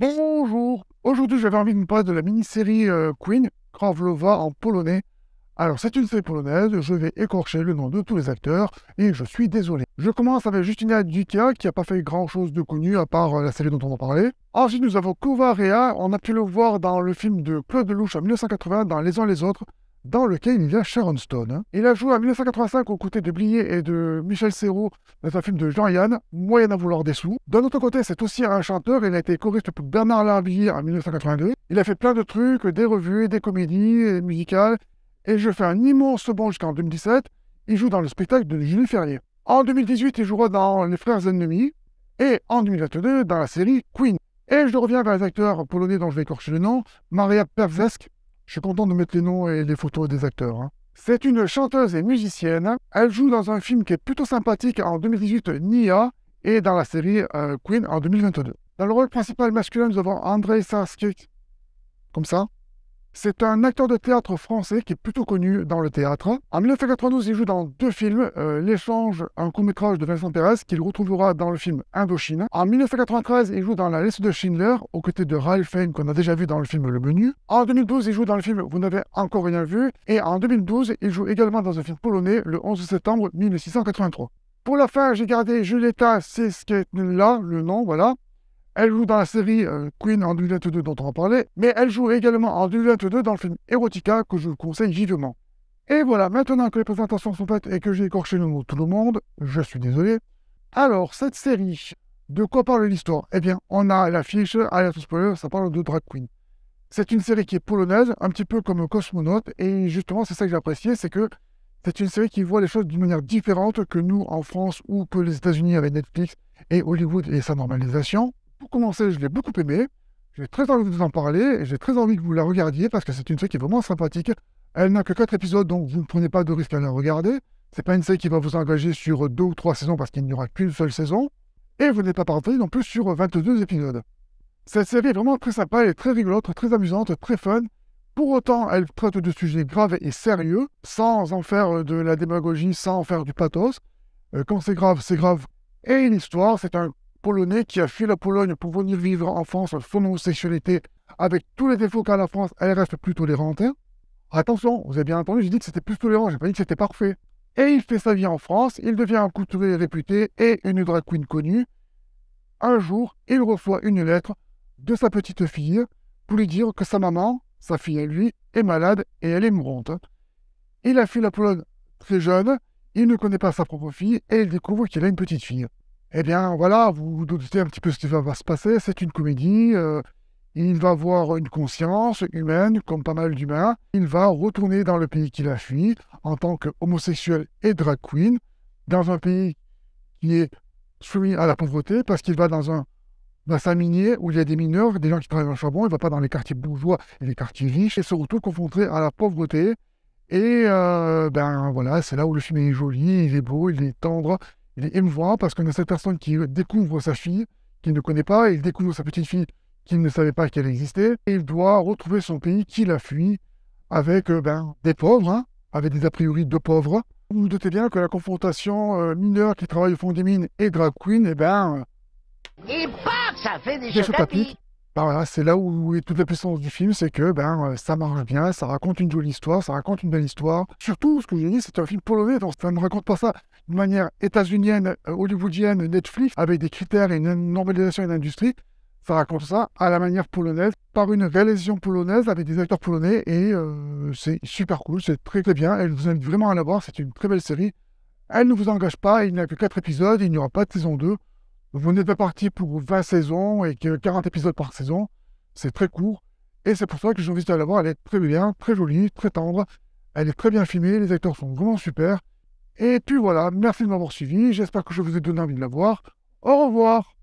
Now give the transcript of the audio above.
Bonjour Aujourd'hui, j'avais envie de vous parler de la mini-série euh, Queen, Kravlova en polonais. Alors, c'est une série polonaise, je vais écorcher le nom de tous les acteurs, et je suis désolé. Je commence avec Justina Dutka, qui n'a pas fait grand-chose de connu, à part euh, la série dont on en parlait. Ensuite, nous avons Kova on a pu le voir dans le film de Claude Lelouch en 1980, dans Les uns les autres dans lequel il y a Sharon Stone. Hein. Il a joué en 1985 aux côtés de Blier et de Michel Serrault dans un film de Jean-Yann, Moyen à vouloir des sous. D'un autre côté, c'est aussi un chanteur, il a été choriste pour Bernard Lavilliers en 1982. Il a fait plein de trucs, des revues, des comédies euh, musicales, et je fais un immense bond jusqu'en 2017. Il joue dans le spectacle de Julie Ferrier. En 2018, il jouera dans Les Frères Ennemis, et en 2022, dans la série Queen. Et je reviens vers les acteurs polonais dont je vais écorcher le nom, Maria Perzesk, je suis content de mettre les noms et les photos des acteurs. Hein. C'est une chanteuse et musicienne. Elle joue dans un film qui est plutôt sympathique en 2018, Nia, et dans la série euh, Queen en 2022. Dans le rôle principal masculin, nous avons Andrei Sarskik, comme ça, c'est un acteur de théâtre français qui est plutôt connu dans le théâtre. En 1992, il joue dans deux films, euh, L'échange, un court-métrage de Vincent Pérez, qu'il retrouvera dans le film Indochine. En 1993, il joue dans La liste de Schindler, aux côtés de Ralph Fiennes, qu'on a déjà vu dans le film Le Menu. En 2012, il joue dans le film Vous n'avez encore rien vu. Et en 2012, il joue également dans un film polonais, le 11 septembre 1683. Pour la fin, j'ai gardé Julieta là, le nom, voilà. Elle joue dans la série euh, Queen en 2022 dont on parlait, mais elle joue également en 2022 dans le film Erotica que je vous conseille vivement. Et voilà, maintenant que les présentations sont faites et que j'ai écorché le mot tout le monde, je suis désolé. Alors, cette série, de quoi parle l'histoire Eh bien, on a l'affiche, à tout spoiler, ça parle de drag queen. C'est une série qui est polonaise, un petit peu comme Cosmonaute, et justement, c'est ça que j'ai apprécié, c'est que c'est une série qui voit les choses d'une manière différente que nous en France ou que les États-Unis avec Netflix et Hollywood et sa normalisation pour commencer, je l'ai beaucoup aimée. J'ai très envie de vous en parler et j'ai très envie que vous la regardiez parce que c'est une série qui est vraiment sympathique. Elle n'a que 4 épisodes, donc vous ne prenez pas de risque à la regarder. C'est pas une série qui va vous engager sur 2 ou 3 saisons parce qu'il n'y aura qu'une seule saison. Et vous n'êtes pas parti non plus sur 22 épisodes. Cette série est vraiment très sympa, elle est très rigolote, très amusante, très fun. Pour autant, elle traite de sujets graves et sérieux, sans en faire de la démagogie, sans en faire du pathos. Euh, quand c'est grave, c'est grave. Et une histoire, c'est un polonais qui a fui la Pologne pour venir vivre en France son homosexualité avec tous les défauts qu'a la France, elle reste plus tolérante. Hein. Attention, vous avez bien entendu, j'ai dit que c'était plus tolérant, j'ai pas dit que c'était parfait. Et il fait sa vie en France, il devient un couturier réputé et une drag queen connue. Un jour, il reçoit une lettre de sa petite fille pour lui dire que sa maman, sa fille à lui, est malade et elle est mourante. Il a fui la Pologne très jeune, il ne connaît pas sa propre fille et il découvre qu'il a une petite fille eh bien voilà, vous vous doutez un petit peu ce qui va se passer, c'est une comédie, euh, il va avoir une conscience humaine, comme pas mal d'humains, il va retourner dans le pays qu'il a fui en tant qu'homosexuel et drag queen, dans un pays qui est soumis à la pauvreté, parce qu'il va dans un bassin minier où il y a des mineurs, des gens qui travaillent dans le charbon, il ne va pas dans les quartiers bourgeois et les quartiers riches, et se retrouve confronté à la pauvreté. Et euh, ben voilà, c'est là où le film est joli, il est beau, il est tendre, il est émouvant parce qu'on a cette personne qui découvre sa fille, qu'il ne connaît pas, et il découvre sa petite fille qu'il ne savait pas qu'elle existait, et il doit retrouver son pays qu'il a fui avec euh, ben, des pauvres, hein, avec des a priori de pauvres. Vous vous doutez bien que la confrontation euh, mineure qui travaille au fond des mines et drag queen, eh ben... et euh, ça fait des, bah voilà, c'est là où est toute la puissance du film, c'est que ben, euh, ça marche bien, ça raconte une jolie histoire, ça raconte une belle histoire. Surtout, ce que j'ai dit, c'est un film polonais, donc ça ne raconte pas ça d'une manière états-unienne, euh, hollywoodienne, Netflix, avec des critères et une normalisation une industrie, Ça raconte ça à la manière polonaise, par une réalisation polonaise avec des acteurs polonais, et euh, c'est super cool, c'est très très bien. Elle vous invite vraiment à la voir, c'est une très belle série. Elle ne vous engage pas, il n'y a que 4 épisodes, il n'y aura pas de saison 2 vous n'êtes pas parti pour 20 saisons et que 40 épisodes par saison, c'est très court. Et c'est pour ça que j'invite à la voir, elle est très bien, très jolie, très tendre, elle est très bien filmée, les acteurs sont vraiment super. Et puis voilà, merci de m'avoir suivi, j'espère que je vous ai donné envie de la voir. Au revoir